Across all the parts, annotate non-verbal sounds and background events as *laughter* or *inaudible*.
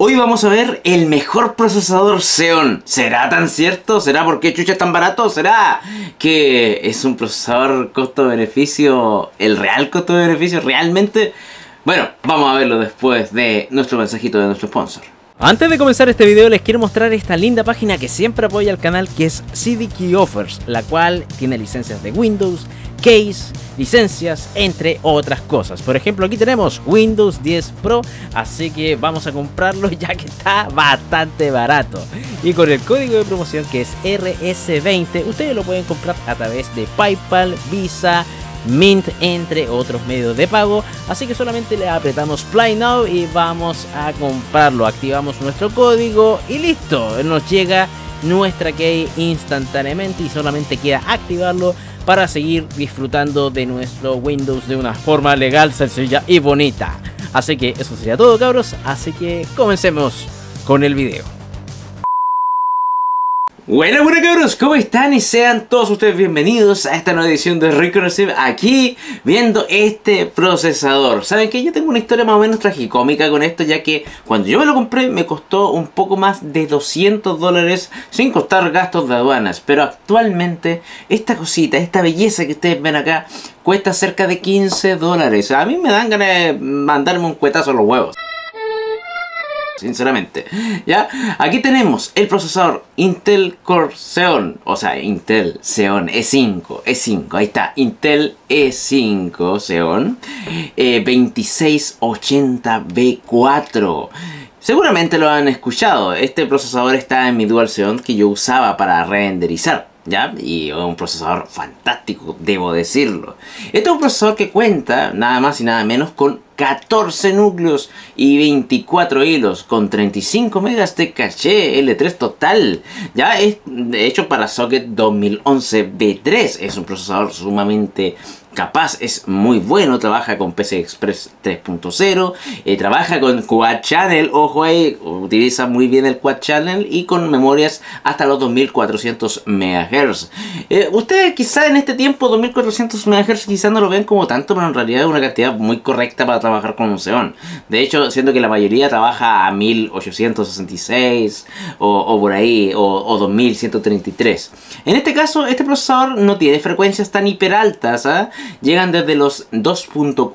Hoy vamos a ver el mejor procesador Xeon. ¿Será tan cierto? ¿Será porque chucha es tan barato? ¿Será que es un procesador costo-beneficio, el real costo-beneficio realmente? Bueno, vamos a verlo después de nuestro mensajito de nuestro sponsor. Antes de comenzar este video les quiero mostrar esta linda página que siempre apoya al canal que es CDK Offers, la cual tiene licencias de Windows, case, licencias, entre otras cosas. Por ejemplo, aquí tenemos Windows 10 Pro, así que vamos a comprarlo *laughs* ya que está bastante barato. Y con el código de promoción que es RS20, ustedes lo pueden comprar a través de PayPal, Visa, Mint, entre otros medios de pago. Así que solamente le apretamos Play Now y vamos a comprarlo. Activamos nuestro código y listo, nos llega nuestra key instantáneamente y solamente queda activarlo para seguir disfrutando de nuestro Windows de una forma legal, sencilla y bonita. Así que eso sería todo cabros, así que comencemos con el video. Bueno, bueno cabros, ¿cómo están? Y sean todos ustedes bienvenidos a esta nueva edición de Reconocer aquí viendo este procesador. Saben que yo tengo una historia más o menos tragicómica con esto ya que cuando yo me lo compré me costó un poco más de 200 dólares sin costar gastos de aduanas. Pero actualmente esta cosita, esta belleza que ustedes ven acá cuesta cerca de 15 dólares. A mí me dan ganas de mandarme un cuetazo a los huevos sinceramente. ¿Ya? Aquí tenemos el procesador Intel Core Xeon, o sea, Intel Xeon E5, E5, ahí está, Intel E5 Xeon 2680B4. Eh, Seguramente lo han escuchado, este procesador está en mi Dual Xeon que yo usaba para renderizar. ¿Ya? Y un procesador fantástico, debo decirlo. Este es un procesador que cuenta nada más y nada menos con 14 núcleos y 24 hilos con 35 megas de caché L3 total. Ya es de hecho para socket 2011 V3. Es un procesador sumamente capaz, es muy bueno, trabaja con PC Express 3.0, eh, trabaja con Quad Channel, ojo ahí, utiliza muy bien el Quad Channel y con memorias hasta los 2400 MHz. Eh, ustedes quizá en este tiempo 2400 MHz quizá no lo ven como tanto, pero en realidad es una cantidad muy correcta para trabajar con un Xeon. De hecho, siendo que la mayoría trabaja a 1866 o, por ahí, o, 2133. En este caso, este procesador no tiene frecuencias tan hiperaltas, altas. ¿ah? llegan desde los 2.4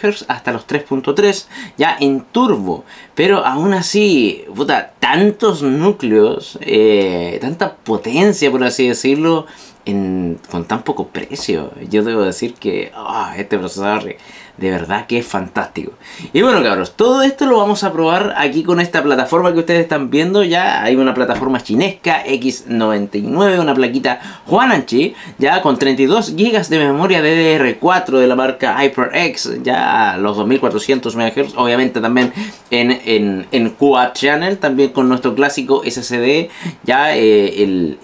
GHz hasta los 3.3 ya en turbo, pero aún así, puta, tantos núcleos, eh, tanta potencia por así decirlo, en, con tan poco precio. Yo debo decir que ah, este procesador de verdad que es fantástico. Y bueno, cabros, todo esto lo vamos a probar aquí con esta plataforma que ustedes están viendo. Ya hay una plataforma chinesca X99, una plaquita Huananchi, ya con 32 GB de memoria DDR4 de la marca HyperX, ya a los 2400 MHz, obviamente también en, en, Quad Channel, también con nuestro clásico SSD, ya eh, el,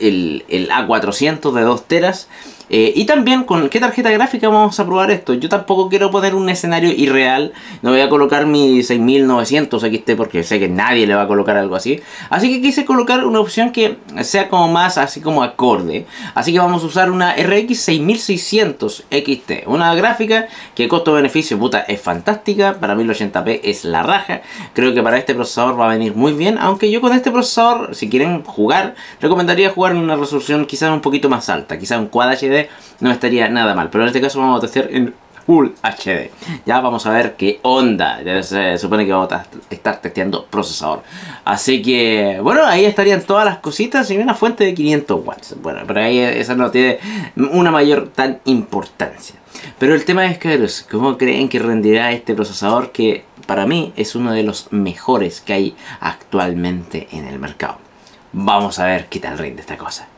el A400 de 2 teras eh, y también con qué tarjeta gráfica vamos a probar esto. Yo tampoco quiero poner un escenario irreal. No voy a colocar mi 6900 XT porque sé que nadie le va a colocar algo así. Así que quise colocar una opción que sea como más así como acorde. Así que vamos a usar una RX 6600 XT. Una gráfica que costo-beneficio puta es fantástica. Para 1080p es la raja. Creo que para este procesador va a venir muy bien. Aunque yo con este procesador, si quieren jugar, recomendaría jugar en una resolución quizás un poquito más alta. Quizás un Quad HD no estaría nada mal. Pero en este caso vamos a testear en Full HD. Ya vamos a ver qué onda. Ya se supone que vamos a estar testeando procesador. Así que, bueno, ahí estarían todas las cositas y una fuente de 500 watts. Bueno, pero ahí esa no tiene una mayor tan importancia. Pero el tema es, que, ¿cómo creen que rendirá este procesador que para mí es uno de los mejores que hay actualmente en el mercado? Vamos a ver qué tal rinde esta cosa.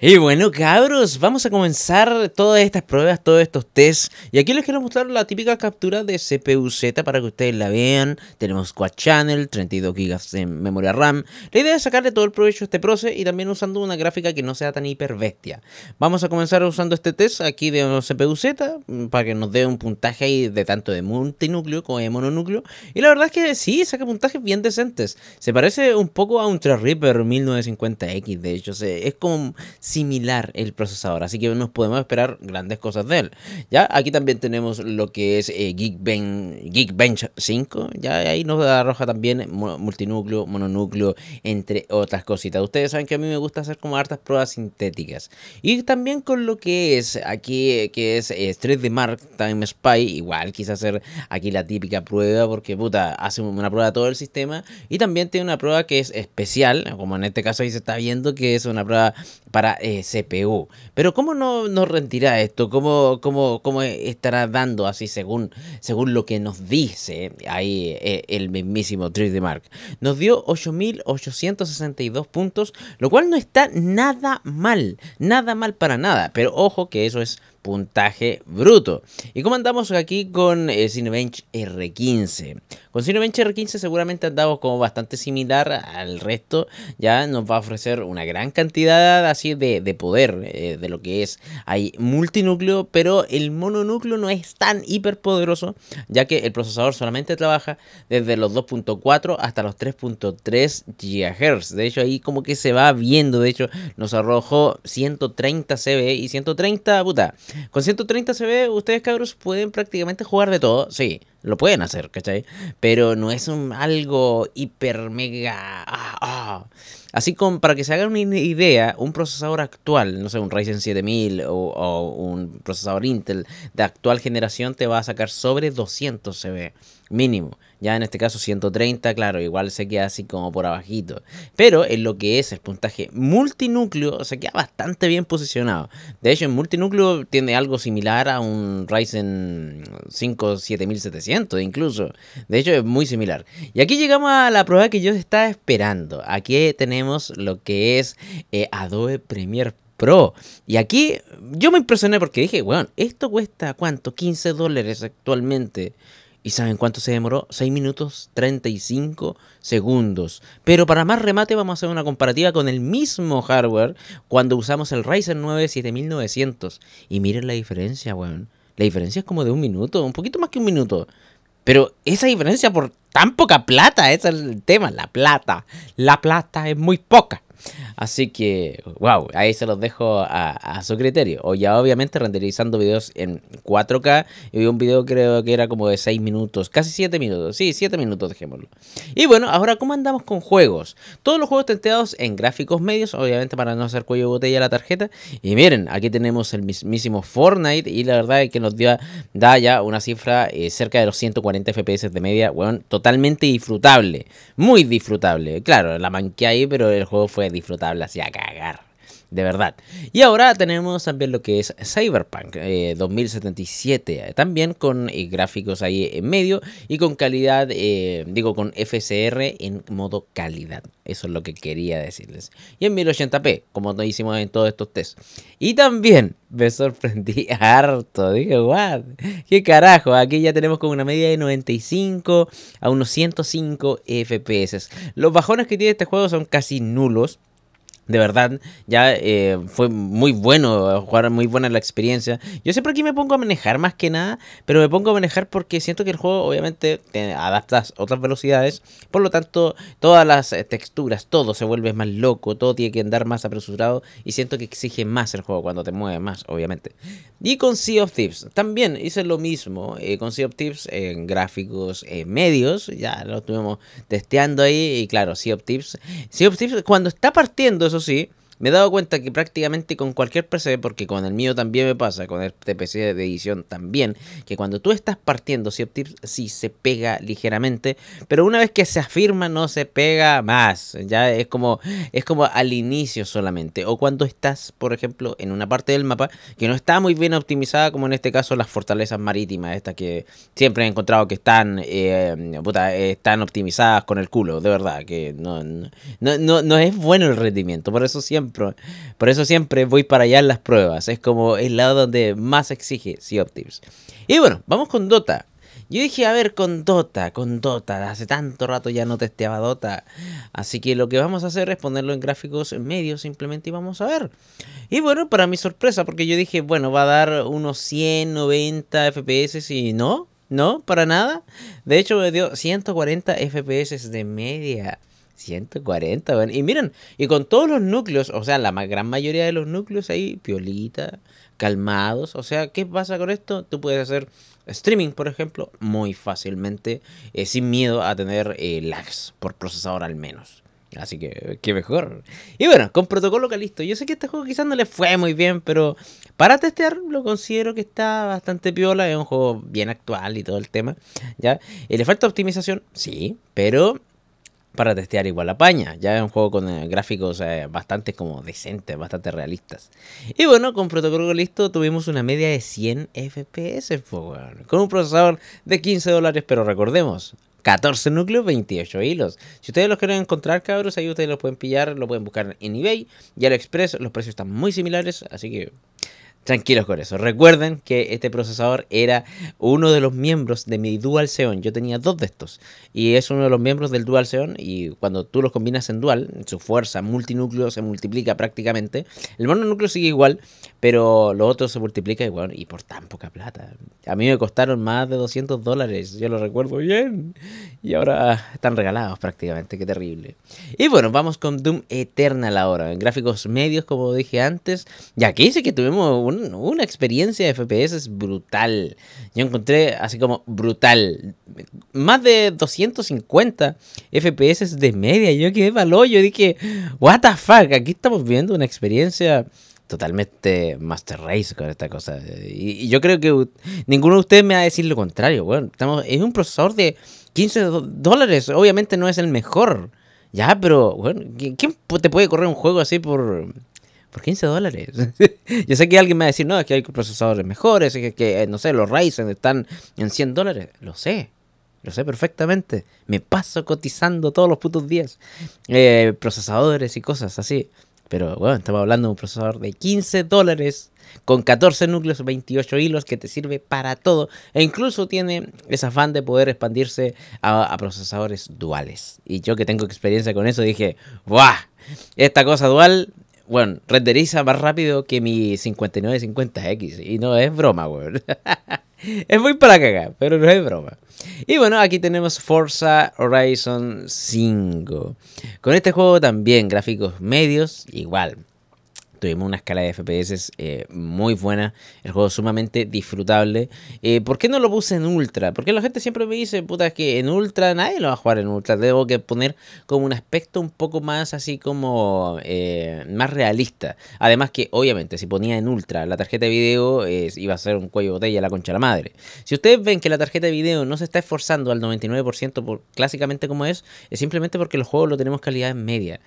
Y bueno, cabros, vamos a comenzar todas estas pruebas, todos estos tests. Y aquí les quiero mostrar la típica captura de CPU-Z para que ustedes la vean. Tenemos Quad Channel, 32 GB de memoria RAM. La idea es sacarle todo el provecho a este proceso y también usando una gráfica que no sea tan hiper bestia Vamos a comenzar usando este test aquí de CPU-Z mm, para que nos dé un puntaje ahí de tanto de multinúcleo como de mononúcleo. Y la verdad es que sí, saca puntajes bien decentes. Se parece un poco a un Threadripper 1950X, de hecho. Es como similar el procesador, así que nos podemos esperar grandes cosas de él. Ya aquí también tenemos lo que es eh, Geekbench, Geekbench 5, ya ahí nos arroja también multinúcleo, mononúcleo, entre otras cositas. Ustedes saben que a mí me gusta hacer como hartas pruebas sintéticas. Y también con lo que es aquí, que es eh, de Mark Time Spy, igual quise hacer aquí la típica prueba porque puta, hace una prueba todo el sistema y también tiene una prueba que es especial, como en este caso ahí se está viendo que es una prueba para eh, CPU. Pero ¿cómo nos rendirá esto? ¿Cómo, cómo, cómo estará dando así según, según lo que nos dice ahí eh, el mismísimo 3D Mark? Nos dio 8.862 puntos, lo cual no está nada mal, nada mal para nada. Pero ojo que eso es puntaje bruto. ¿Y cómo andamos aquí con el eh, Cinebench R15? Con Cinebench R15 seguramente andamos como bastante similar al resto. Ya nos va a ofrecer una gran cantidad así de, poder eh, de lo que es. Hay multinúcleo, pero el mononúcleo no es tan hiperpoderoso, ya que el procesador solamente trabaja desde los 2.4 hasta los 3.3 GHz. De hecho, ahí como que se va viendo. De hecho, nos arrojó 130 CB y 130, puta, con 130 ve, ustedes cabros pueden prácticamente jugar de todo. Sí, lo pueden hacer, ¿cachai? Pero no es un algo hiper mega. Ah, ah. Así como para que se hagan una idea, un procesador actual, no sé, un Ryzen 7000 o, un procesador Intel de actual generación te va a sacar sobre 200 CB mínimo. Ya en este caso 130, claro, igual se queda así como por abajito. Pero en lo que es el puntaje multinúcleo se queda bastante bien posicionado. De hecho, en multinúcleo tiene algo similar a un Ryzen 5 7700 incluso. De hecho, es muy similar. Y aquí llegamos a la prueba que yo estaba esperando. Aquí tenemos lo que es eh, Adobe Premiere Pro. Y aquí yo me impresioné porque dije, bueno, esto cuesta cuánto? 15 dólares actualmente. ¿Y saben cuánto se demoró? 6 minutos 35 segundos. Pero para más remate vamos a hacer una comparativa con el mismo hardware cuando usamos el Ryzen 9 7900. Y miren la diferencia, weón. La diferencia es como de un minuto, un poquito más que un minuto. Pero esa diferencia por tan poca plata, ese es el tema, la plata. La plata es muy poca. Así que, wow, ahí se los dejo a, su criterio. O ya obviamente renderizando videos en 4K. Y un video creo que era como de 6 minutos, casi 7 minutos. Sí, 7 minutos, dejémoslo. Y bueno, ahora cómo andamos con juegos. Todos los juegos testeados en gráficos medios, obviamente para no hacer cuello de botella a la tarjeta. Y miren, aquí tenemos el mismísimo Fortnite. Y la verdad es que nos dio, da ya una cifra eh, cerca de los 140 FPS de media. Bueno, totalmente disfrutable. Muy disfrutable. Claro, la manqué ahí, pero el juego fue disfrutable así a cagar de verdad. Y ahora tenemos también lo que es Cyberpunk 2077, eh, eh, también con eh, gráficos ahí en medio y con calidad, digo, con FCR en modo calidad. Eso es lo que quería decirles. Y en 1080p, como nos hicimos en todos estos test. Y también me sorprendí *laughs* harto. Dije, what? ¿Qué carajo? Aquí ya tenemos con una media de 95 a unos 105 FPS. Los bajones que tiene este juego son casi nulos. De verdad, ya eh, fue muy bueno eh, jugar, muy buena la experiencia. Yo siempre aquí me pongo a manejar más que nada, pero me pongo a manejar porque siento que el juego obviamente te adaptas a otras velocidades. Por lo tanto, todas las eh, texturas, todo se vuelve más loco, todo tiene que andar más apresurado y siento que exige más el juego cuando te mueves más, obviamente. Y con Sea of Tips, también hice lo mismo con Sea of Tips en gráficos medios, ya lo estuvimos testeando ahí y claro, Sea of Tips. Sea of Thieves, cuando está partiendo, eso sí, me he dado cuenta que prácticamente con cualquier PC, porque con el mío también me pasa, con el este PC de edición también, que cuando tú estás partiendo si sí se pega ligeramente, pero una vez que se afirma no se pega más. Ya es como, es como al inicio solamente. O cuando estás, por ejemplo, en una parte del mapa que no está muy bien optimizada, como en este caso las fortalezas marítimas, estas que siempre he encontrado que están, eh, eh, están optimizadas con el culo, de verdad, que no, no es bueno el rendimiento. Por eso siempre por eso siempre voy para allá en las pruebas. Es como el lado donde más exige Sea of Y bueno, vamos con Dota. Yo dije, a ver, con Dota, con Dota. Hace tanto rato ya no testeaba Dota. Así que lo que vamos a hacer es ponerlo en gráficos medios simplemente y vamos a ver. Y bueno, para mi sorpresa, porque yo dije, bueno, va a dar unos 190 FPS y no, no, para nada. De hecho, me dio 140 FPS de media. 140, Y miren, y con todos los núcleos, o sea, la gran mayoría de los núcleos ahí, piolita, calmados. O sea, ¿qué pasa con esto? Tú puedes hacer streaming, por ejemplo, muy fácilmente, eh, sin miedo a tener eh, lags por procesador al menos. Así que, qué mejor. Y bueno, con protocolo listo. Yo sé que este juego quizás no le fue muy bien, pero para testear lo considero que está bastante piola. Es un juego bien actual y todo el tema. ¿ya? Eh, ¿Le falta optimización? Sí, pero para testear igual la paña. Ya es un juego con eh, gráficos eh, bastante como decentes, bastante realistas. Y bueno, con protocolo listo tuvimos una media de 100 FPS, con un procesador de 15 dólares, pero recordemos, 14 núcleos, 28 hilos. Si ustedes los quieren encontrar, cabros, ahí ustedes los pueden pillar, lo pueden buscar en eBay y express Los precios están muy similares, así que tranquilos con eso. Recuerden que este procesador era uno de los miembros de mi Dual Xeon. Yo tenía dos de estos. Y es uno de los miembros del Dual Xeon. Y cuando tú los combinas en dual, su fuerza multinúcleo se multiplica prácticamente. El mononúcleo sigue igual, pero lo otro se multiplica igual. Y por tan poca plata. A mí me costaron más de 200 dólares. Yo lo recuerdo bien. Y ahora están regalados prácticamente. Qué terrible. Y bueno, vamos con Doom Eternal ahora. En gráficos medios, como dije antes. Y aquí sí que tuvimos una experiencia de FPS es brutal. Yo encontré así como brutal. Más de 250 FPS de media. Yo quedé palo, yo dije, what the fuck, aquí estamos viendo una experiencia totalmente Master Race con esta cosa. Y, yo creo que ninguno de ustedes me va a decir lo contrario. Bueno, estamos, es un procesador de 15 dólares. Obviamente no es el mejor. Ya, pero, bueno, ¿quién te puede correr un juego así por por 15 dólares. *laughs* Yo sé que alguien me va a decir, no, es que hay procesadores mejores, es que, no sé, los Ryzen están en 100 dólares. Lo sé, lo sé perfectamente. Me paso cotizando todos los putos días. Eh, procesadores y cosas así. Pero bueno, estamos hablando de un procesador de 15 dólares con 14 núcleos, 28 hilos que te sirve para todo. E incluso tiene ese afán de poder expandirse a, procesadores duales. Y yo que tengo experiencia con eso dije, Buah... Esta cosa dual bueno, renderiza más rápido que mi 5950X. Y no es broma, weón. *laughs* es muy para cagar, pero no es broma. Y bueno, aquí tenemos Forza Horizon 5. Con este juego también gráficos medios, igual. Tuvimos una escala de FPS eh, muy buena, el juego es sumamente disfrutable. Eh, ¿Por qué no lo puse en ultra? Porque la gente siempre me dice, puta, es que en ultra nadie lo va a jugar en ultra. Debo que poner como un aspecto un poco más así como eh, más realista. Además que obviamente si ponía en ultra la tarjeta de video iba a ser un cuello de botella la concha de la madre. Si ustedes ven que la tarjeta de video no se está esforzando al 99% por, clásicamente como es, es simplemente porque los juegos lo tenemos calidad media.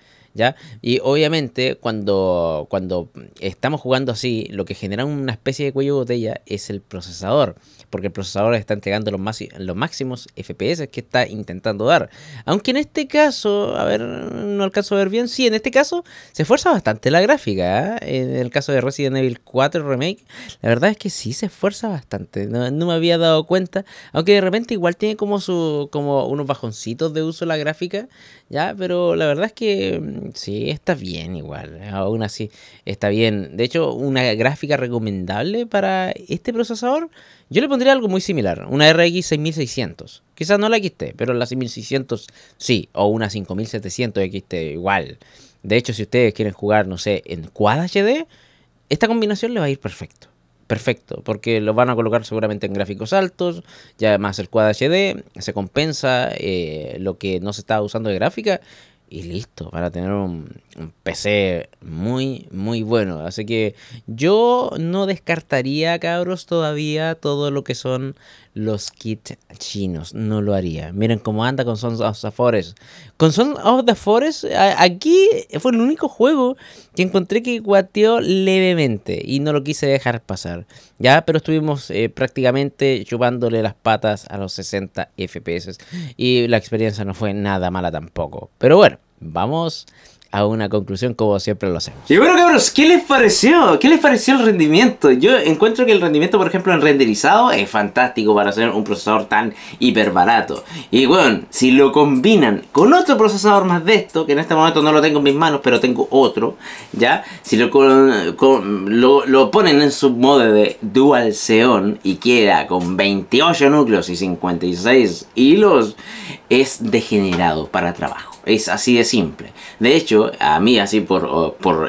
Y obviamente cuando, cuando estamos jugando así, lo que genera una especie de cuello de botella es el procesador, porque el procesador está entregando los, más, los máximos FPS que está intentando dar. Aunque en este caso, a ver, no alcanzo a ver bien, sí, en este caso se esfuerza bastante la gráfica, ¿ah? en el caso de Resident Evil 4 Remake, la verdad es que sí se esfuerza bastante, no, no me había dado cuenta, aunque de repente igual tiene como, su, como unos bajoncitos de uso la gráfica, ¿ya? Pero la verdad es que Mm, sí, está bien igual, aún así está bien. De hecho, una gráfica recomendable para este procesador, yo le pondría algo muy similar, una RX 6600. Quizás no la XT, pero la 6600 sí, o una 5700 XT igual. De hecho, si ustedes quieren jugar, no sé, en Quad HD, esta combinación le va a ir perfecto perfecto, porque lo van a colocar seguramente en gráficos altos, ya además el Quad HD se compensa eh, lo que no se está usando de gráfica y listo, para tener un, PC muy, muy bueno. Así que yo no descartaría, cabros, todavía todo lo que son los kits chinos. No lo haría. Miren cómo anda con Sons of the Forest. Con Sons of the Forest, aquí fue el único juego que encontré que guateó levemente y no lo quise dejar pasar. Ya, pero estuvimos eh, prácticamente chupándole las patas a los 60 FPS y la experiencia no fue nada mala tampoco. Pero bueno, vamos a una conclusión como siempre lo hacemos. Y bueno, cabros, ¿qué les pareció? ¿Qué les pareció el rendimiento? Yo encuentro que el rendimiento, por ejemplo, en renderizado es fantástico para hacer un procesador tan hiper barato. Y bueno, si lo combinan con otro procesador más de esto, que en este momento no lo tengo en mis manos, pero tengo otro, ¿ya? Si lo, lo, ponen en su modo de Dual Xeon y queda con 28 núcleos y 56 hilos, es degenerado para trabajo. Es así de simple. De hecho, a mí así por,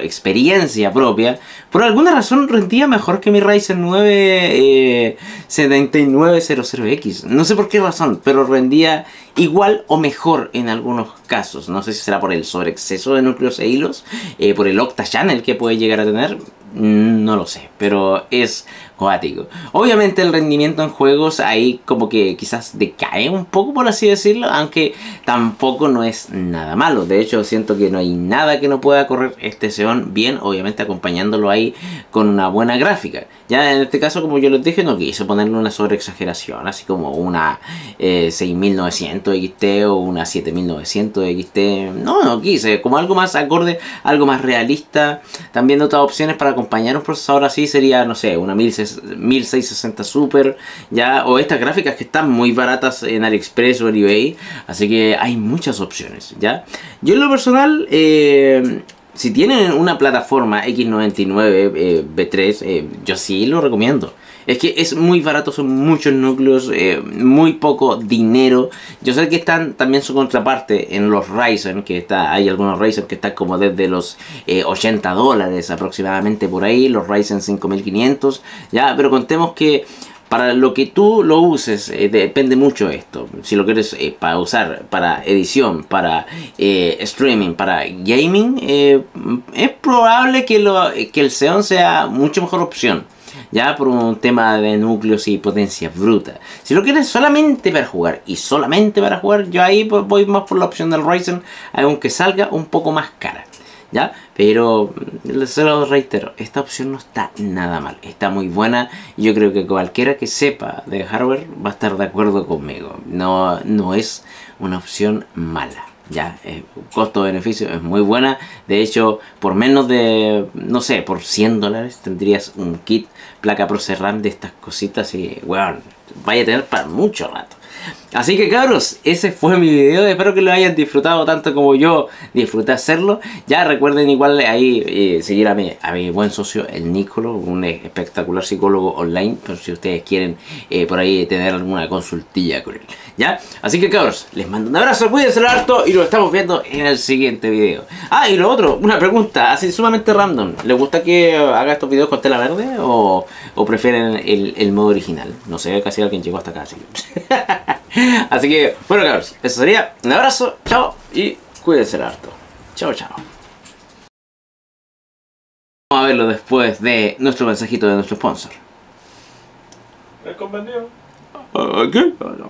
experiencia propia, por alguna razón rendía mejor que mi Ryzen 9 7900X. Eh, no sé por qué razón, pero rendía igual o mejor en algunos casos. No sé si será por el sobreexceso de núcleos e hilos, eh, por el octa channel que puede llegar a tener, Mm, no lo sé, pero es cuático. Obviamente el rendimiento en juegos ahí como que quizás decae un poco por así decirlo, aunque tampoco no es nada malo. De hecho siento que no hay nada que no pueda correr este Xeon bien, obviamente acompañándolo ahí con una buena gráfica. Ya en este caso como yo les dije no quise ponerle una sobreexageración, así como una 6900 eh, XT o una 7900 XT. No, no quise, como algo más acorde, algo más realista. También otras opciones para acompañar un procesador así sería, no sé, una 1660 Super, ya, o estas gráficas que están muy baratas en AliExpress o en eBay, así que hay muchas opciones, ya. Yo en lo personal, eh, si tienen una plataforma X99 eh, B3, eh, yo sí lo recomiendo. Es que es muy barato, son muchos núcleos, eh, muy poco dinero. Yo sé que están también su contraparte en los Ryzen, que está, hay algunos Ryzen que están como desde los 80 eh, dólares aproximadamente por ahí, los Ryzen 5500, ya, pero contemos que para lo que tú lo uses, eh, depende mucho esto. Si lo quieres para usar para edición, para streaming, para gaming, es probable que, que el Xeon sea mucho mejor opción ya por un tema de núcleos y potencia bruta. Si lo quieres solamente para jugar y solamente para jugar, yo ahí voy más por la opción del Ryzen, aunque salga un poco más cara. ¿Ya? Pero mm, se lo reitero, esta opción no está nada mal, está muy buena. Yo creo que cualquiera que sepa de hardware va a estar de acuerdo conmigo. No, no es una opción mala ya costo-beneficio es muy buena de hecho por menos de no sé por 100 dólares tendrías un kit placa ProCerram de estas cositas y, weón, vaya a tener para mucho rato. Así que cabros, ese fue mi video, espero que lo hayan disfrutado tanto como yo disfruté hacerlo. Ya recuerden igual ahí eh, seguir a mi, a mi buen socio, el Nicolo, un espectacular psicólogo online, por si ustedes quieren eh, por ahí tener alguna consultilla con él. ¿Ya? Así que cabros, les mando un abrazo, cuídense harto y lo estamos viendo en el siguiente video. Ah, y lo otro, una pregunta, así sumamente random. ¿Les gusta que haga estos videos con tela verde o, prefieren el, el modo original? No sé, casi alguien llegó hasta acá, así que... *laughs* *laughs* Así que, bueno cabros, eso sería. Un abrazo, chao y cuídense el harto. Chao, chao. Vamos a verlo después de nuestro mensajito de nuestro sponsor. ¿Es convenido? Ah, ¿Qué?